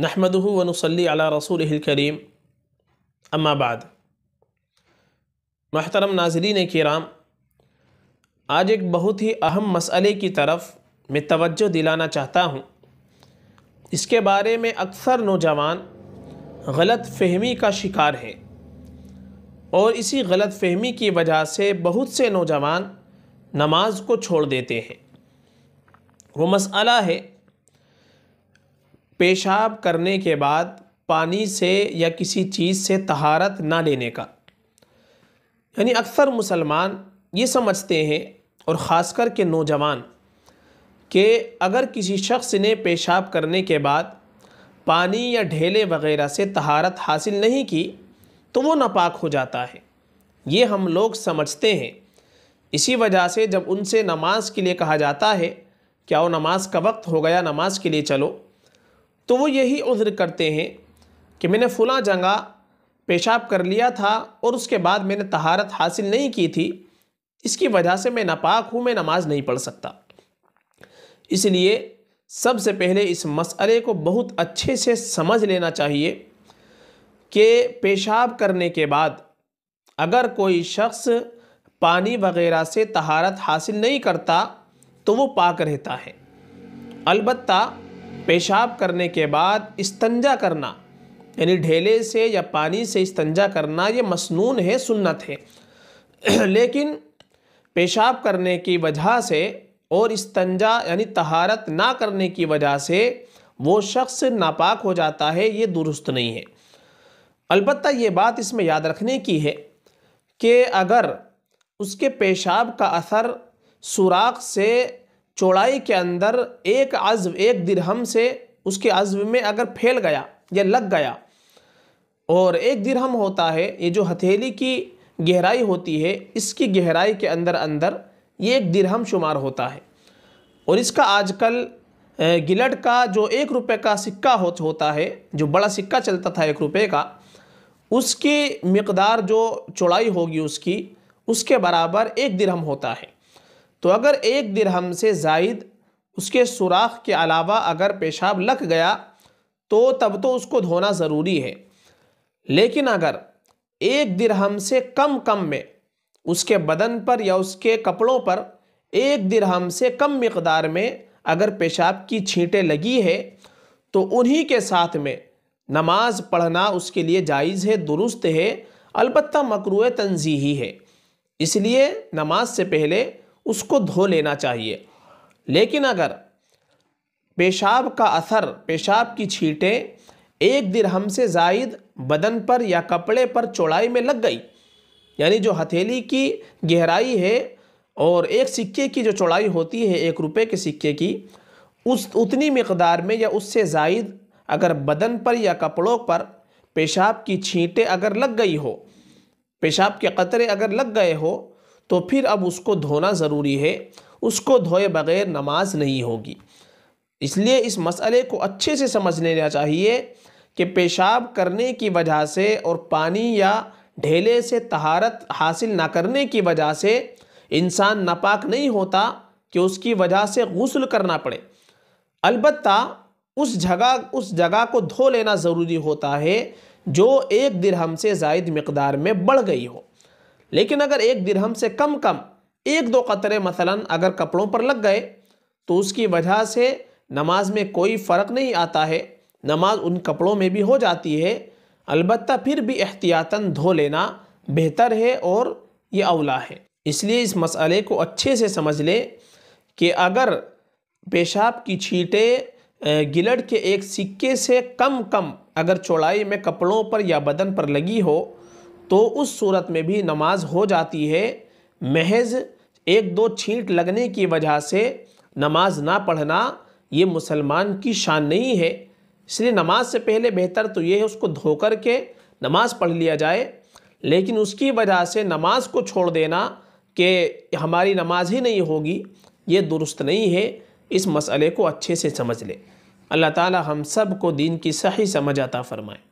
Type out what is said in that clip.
नहमदू वनसली अला रसूल करीम अम्माबाद महतरम नाजरीन कराम आज एक बहुत ही अहम मसले की तरफ मैं तवज्जो दिलाना चाहता हूँ इसके बारे में अक्सर नौजवान गलत फहमी का शिकार है और इसी गलत फहमी की वजह से बहुत से नौजवान नमाज को छोड़ देते हैं वो मसला है पेशाब करने के बाद पानी से या किसी चीज़ से तहारत ना लेने का यानी अक्सर मुसलमान ये समझते हैं और ख़ास कर के नौजवान कि अगर किसी शख्स ने पेशाब करने के बाद पानी या ढेले वगैरह से तहारत हासिल नहीं की तो वो नापाक हो जाता है ये हम लोग समझते हैं इसी वजह से जब उनसे नमाज के लिए कहा जाता है क्या वो नमाज का वक्त हो गया नमाज के लिए चलो तो वो यही उज़्र करते हैं कि मैंने फुला जगह पेशाब कर लिया था और उसके बाद मैंने तहारत हासिल नहीं की थी इसकी वजह से मैं नापाक हूँ मैं नमाज़ नहीं पढ़ सकता इसलिए सबसे पहले इस मसले को बहुत अच्छे से समझ लेना चाहिए कि पेशाब करने के बाद अगर कोई शख्स पानी वगैरह से तहारत हासिल नहीं करता तो वो पाक रहता है अलबत्ता पेशाब करने के बाद इस्तंजा करना यानी ढेले से या पानी से इस्तंजा करना ये मसनून है सुन्नत है लेकिन पेशाब करने की वजह से और इस्तंजा यानी तहारत ना करने की वजह से वो शख्स नापाक हो जाता है ये दुरुस्त नहीं है अलबत् ये बात इसमें याद रखने की है कि अगर उसके पेशाब का असर सुराख से चौड़ाई के अंदर एक अज्व एक दिरहम से उसके अज्व में अगर फैल गया या लग गया और एक दिरहम होता है ये जो हथेली की गहराई होती है इसकी गहराई के अंदर अंदर ये एक दिरहम शुमार होता है और इसका आजकल गिलट का जो एक रुपए का सिक्का हो होता है जो बड़ा सिक्का चलता था एक रुपए का उसकी मकदार जो चौड़ाई होगी उसकी उसके बराबर एक दिरहम होता है तो अगर एक दिरहम से जायद उसके सुराख के अलावा अगर पेशाब लग गया तो तब तो उसको धोना ज़रूरी है लेकिन अगर एक दिरहम से कम कम में उसके बदन पर या उसके कपड़ों पर एक दिरहम से कम मकदार में अगर पेशाब की छींटे लगी है तो उन्हीं के साथ में नमाज पढ़ना उसके लिए जायज़ है दुरुस्त है अलबत्त मकरू तनजीही है इसलिए नमाज से पहले उसको धो लेना चाहिए लेकिन अगर पेशाब का असर पेशाब की छींटें एक दिरहम से जायद बदन पर या कपड़े पर चौड़ाई में लग गई यानी जो हथेली की गहराई है और एक सिक्के की जो चौड़ाई होती है एक रुपये के सिक्के की उस उतनी मकदार में या उससे जायद अगर बदन पर या कपड़ों पर पेशाब की छींटें अगर लग गई हो पेशाब के कतरे अगर लग गए हो तो फिर अब उसको धोना ज़रूरी है उसको धोए बगैर नमाज नहीं होगी इसलिए इस मसले को अच्छे से समझ लेना चाहिए कि पेशाब करने की वजह से और पानी या ढेले से तहारत हासिल ना करने की वजह से इंसान नापाक नहीं होता कि उसकी वजह से गसल करना पड़े अलबत् उस जगह उस जगह को धो लेना ज़रूरी होता है जो एक दिरहम से जायद मकदार में बढ़ गई हो लेकिन अगर एक दिरहम से कम कम एक दो कतरे मसलन अगर कपड़ों पर लग गए तो उसकी वजह से नमाज में कोई फ़र्क नहीं आता है नमाज उन कपड़ों में भी हो जाती है अलबत्त फिर भी एहतियातन धो लेना बेहतर है और ये अवला है इसलिए इस मसले को अच्छे से समझ लें कि अगर पेशाब की छींटें गिलड़ के एक सिक्के से कम कम अगर चौड़ाई में कपड़ों पर या बदन पर लगी हो तो उस सूरत में भी नमाज हो जाती है महज एक दो छींट लगने की वजह से नमाज ना पढ़ना ये मुसलमान की शान नहीं है इसलिए नमाज से पहले बेहतर तो ये है उसको धोकर के नमाज पढ़ लिया जाए लेकिन उसकी वजह से नमाज को छोड़ देना कि हमारी नमाज ही नहीं होगी ये दुरुस्त नहीं है इस मसले को अच्छे से समझ ले अल्लाह ताला हम सब को दीन की सही समझ आता फरमाए